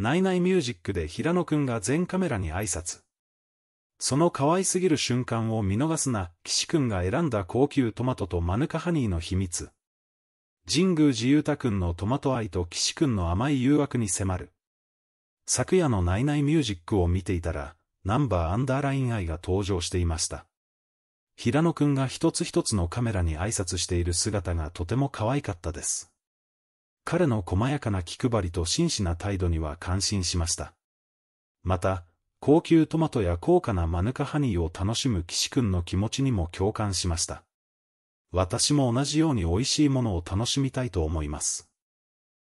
ナイナイミュージックで平野くんが全カメラに挨拶。その可愛すぎる瞬間を見逃すな、岸くんが選んだ高級トマトとマヌカハニーの秘密。神宮寺勇太くんのトマト愛と岸くんの甘い誘惑に迫る。昨夜のナイナイミュージックを見ていたら、ナンバーアンダーライン愛が登場していました。平野くんが一つ一つのカメラに挨拶している姿がとても可愛かったです。彼の細やかな気配りと真摯な態度には感心しました。また、高級トマトや高価なマヌカハニーを楽しむ岸くんの気持ちにも共感しました。私も同じように美味しいものを楽しみたいと思います。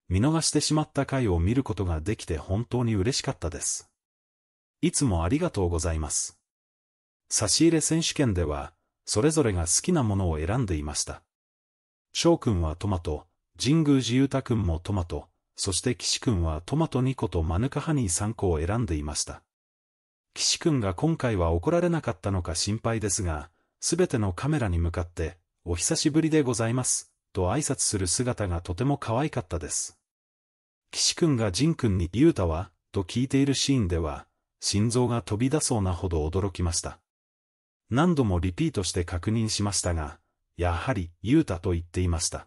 見逃してしまった回を見ることができて本当に嬉しかったです。いつもありがとうございます。差し入れ選手権では、それぞれが好きなものを選んでいました。翔くんはトマト、神宮寺裕太君もトマト、そして岸君はトマト2個とマヌカハニー3個を選んでいました。岸君が今回は怒られなかったのか心配ですが、すべてのカメラに向かって、お久しぶりでございます、と挨拶する姿がとても可愛かったです。岸君が仁君にう太は、と聞いているシーンでは、心臓が飛び出そうなほど驚きました。何度もリピートして確認しましたが、やはり、ゆうたと言っていました。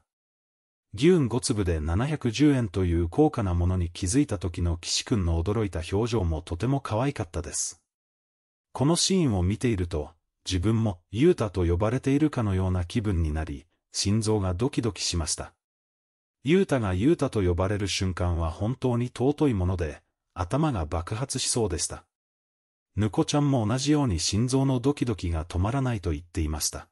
牛5粒で710円という高価なものに気づいた時の岸くんの驚いた表情もとても可愛かったです。このシーンを見ていると、自分もユータと呼ばれているかのような気分になり、心臓がドキドキしました。ユータがユータと呼ばれる瞬間は本当に尊いもので、頭が爆発しそうでした。ぬこちゃんも同じように心臓のドキドキが止まらないと言っていました。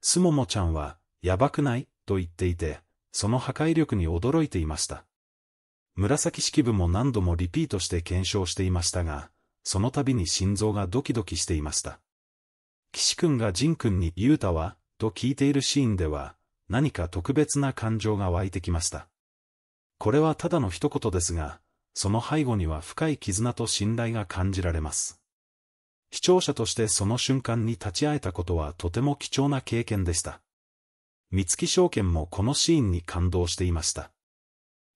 すももちゃんは、やばくないと言っていて、その破壊力に驚いていました。紫式部も何度もリピートして検証していましたが、その度に心臓がドキドキしていました。岸君が仁君に言うたは、と聞いているシーンでは、何か特別な感情が湧いてきました。これはただの一言ですが、その背後には深い絆と信頼が感じられます。視聴者としてその瞬間に立ち会えたことはとても貴重な経験でした。三月証券もこのシーンに感動していました。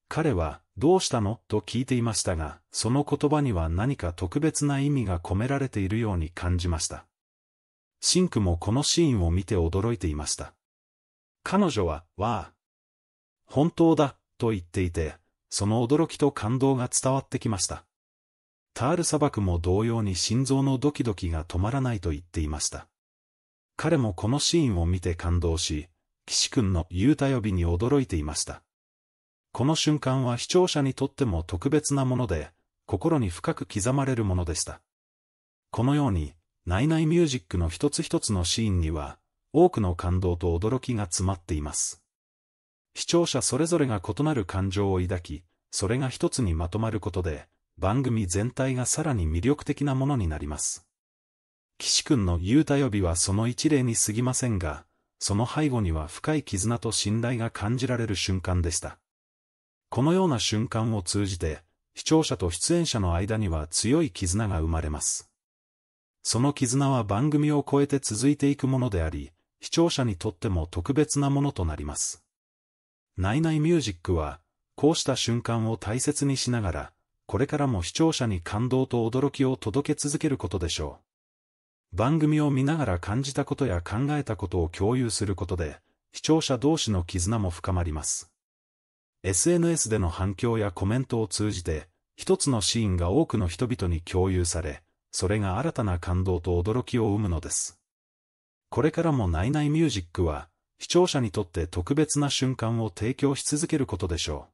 彼は、どうしたのと聞いていましたが、その言葉には何か特別な意味が込められているように感じました。シンクもこのシーンを見て驚いていました。彼女は、わあ、本当だ、と言っていて、その驚きと感動が伝わってきました。タール砂漠も同様に心臓のドキドキが止まらないと言っていました。彼もこのシーンを見て感動し、岸くんの言う呼びに驚いていました。この瞬間は視聴者にとっても特別なもので、心に深く刻まれるものでした。このように、ナイナイミュージックの一つ一つのシーンには、多くの感動と驚きが詰まっています。視聴者それぞれが異なる感情を抱き、それが一つにまとまることで、番組全体がさらに魅力的なものになります。岸くんの言うた予びはその一例に過ぎませんが、その背後には深い絆と信頼が感じられる瞬間でした。このような瞬間を通じて、視聴者と出演者の間には強い絆が生まれます。その絆は番組を超えて続いていくものであり、視聴者にとっても特別なものとなります。ナイナイミュージックは、こうした瞬間を大切にしながら、これからも視聴者に感動と驚きを届け続けることでしょう。番組を見ながら感じたことや考えたことを共有することで、視聴者同士の絆も深まります。SNS での反響やコメントを通じて、一つのシーンが多くの人々に共有され、それが新たな感動と驚きを生むのです。これからもナイナイミュージックは、視聴者にとって特別な瞬間を提供し続けることでしょ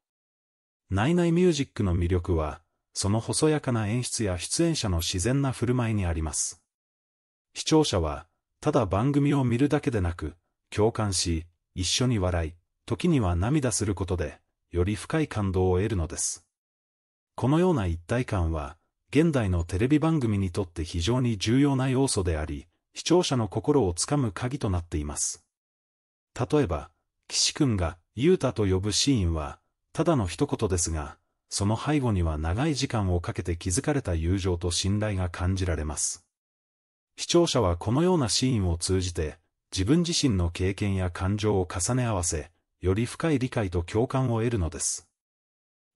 う。ナイナイミュージックの魅力は、その細やかな演出や出演者の自然な振る舞いにあります。視聴者は、ただ番組を見るだけでなく、共感し、一緒に笑い、時には涙することで、より深い感動を得るのです。このような一体感は、現代のテレビ番組にとって非常に重要な要素であり、視聴者の心をつかむ鍵となっています。例えば、岸くんが、ゆうたと呼ぶシーンは、ただの一言ですが、その背後には長い時間をかけて築かれた友情と信頼が感じられます。視聴者はこのようなシーンを通じて、自分自身の経験や感情を重ね合わせ、より深い理解と共感を得るのです。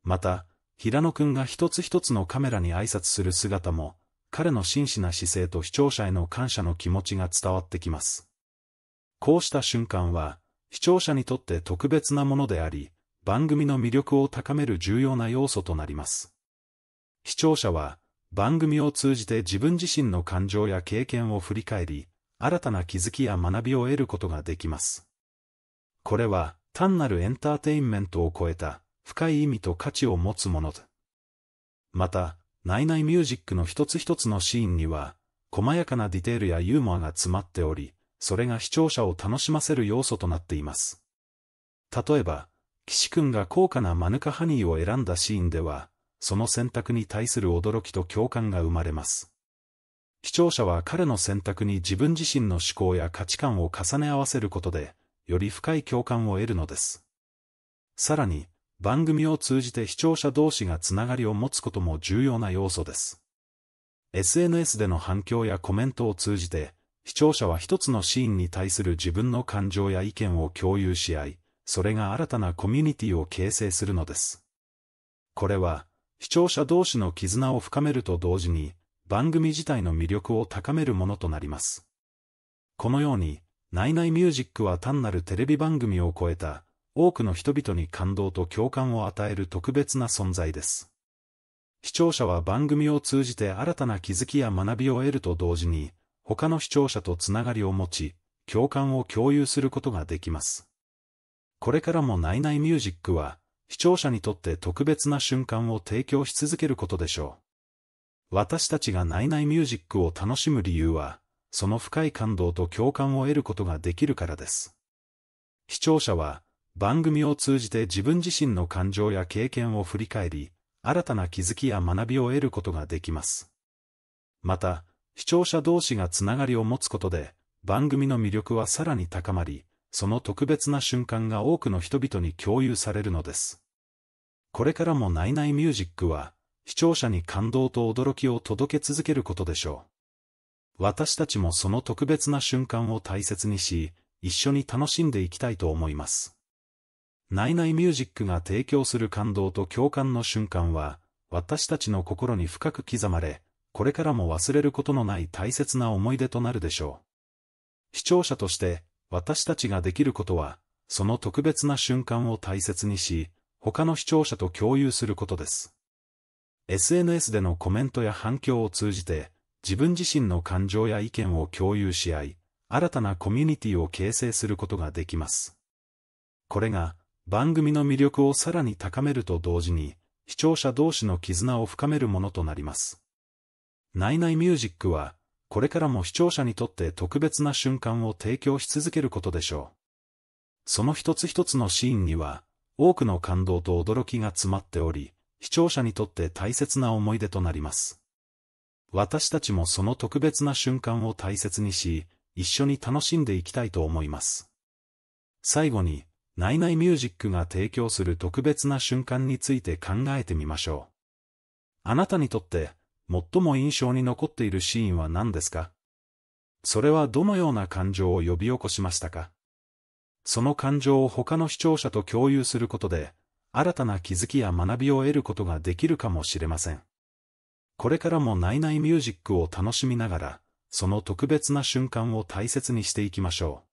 また、平野くんが一つ一つのカメラに挨拶する姿も、彼の真摯な姿勢と視聴者への感謝の気持ちが伝わってきます。こうした瞬間は、視聴者にとって特別なものであり、番組の魅力を高める重要な要素となります。視聴者は、番組を通じて自分自身の感情や経験を振り返り、新たな気づきや学びを得ることができます。これは、単なるエンターテインメントを超えた、深い意味と価値を持つものだ。また、ナイナイミュージックの一つ一つのシーンには、細やかなディテールやユーモアが詰まっており、それが視聴者を楽しませる要素となっています。例えば、岸くんが高価なマヌカハニーを選んだシーンでは、その選択に対する驚きと共感が生まれます。視聴者は彼の選択に自分自身の思考や価値観を重ね合わせることで、より深い共感を得るのです。さらに、番組を通じて視聴者同士がつながりを持つことも重要な要素です。SNS での反響やコメントを通じて、視聴者は一つのシーンに対する自分の感情や意見を共有し合い、それが新たなコミュニティを形成するのです。これは、視聴者同士の絆を深めると同時に、番組自体の魅力を高めるものとなります。このように、ナイナイミュージックは単なるテレビ番組を超えた、多くの人々に感動と共感を与える特別な存在です。視聴者は番組を通じて新たな気づきや学びを得ると同時に、他の視聴者とつながりを持ち、共感を共有することができます。これからもナイナイミュージックは、視聴者にとって特別な瞬間を提供し続けることでしょう。私たちがナイナイミュージックを楽しむ理由は、その深い感動と共感を得ることができるからです。視聴者は、番組を通じて自分自身の感情や経験を振り返り、新たな気づきや学びを得ることができます。また、視聴者同士がつながりを持つことで、番組の魅力はさらに高まり、その特別な瞬間が多くの人々に共有されるのです。これからもナイナイミュージックは、視聴者に感動と驚きを届け続けることでしょう。私たちもその特別な瞬間を大切にし、一緒に楽しんでいきたいと思います。ナイナイミュージックが提供する感動と共感の瞬間は、私たちの心に深く刻まれ、これからも忘れることのない大切な思い出となるでしょう。視聴者として、私たちができることは、その特別な瞬間を大切にし、他の視聴者と共有することです。SNS でのコメントや反響を通じて、自分自身の感情や意見を共有し合い、新たなコミュニティを形成することができます。これが、番組の魅力をさらに高めると同時に、視聴者同士の絆を深めるものとなります。ナイナイミュージックは、これからも視聴者にとって特別な瞬間を提供し続けることでしょう。その一つ一つのシーンには、多くの感動と驚きが詰まっており、視聴者にとって大切な思い出となります。私たちもその特別な瞬間を大切にし、一緒に楽しんでいきたいと思います。最後に、ナイナイミュージックが提供する特別な瞬間について考えてみましょう。あなたにとって最も印象に残っているシーンは何ですかそれはどのような感情を呼び起こしましたかその感情を他の視聴者と共有することで、新たな気づきや学びを得ることができるかもしれません。これからもナイナイミュージックを楽しみながら、その特別な瞬間を大切にしていきましょう。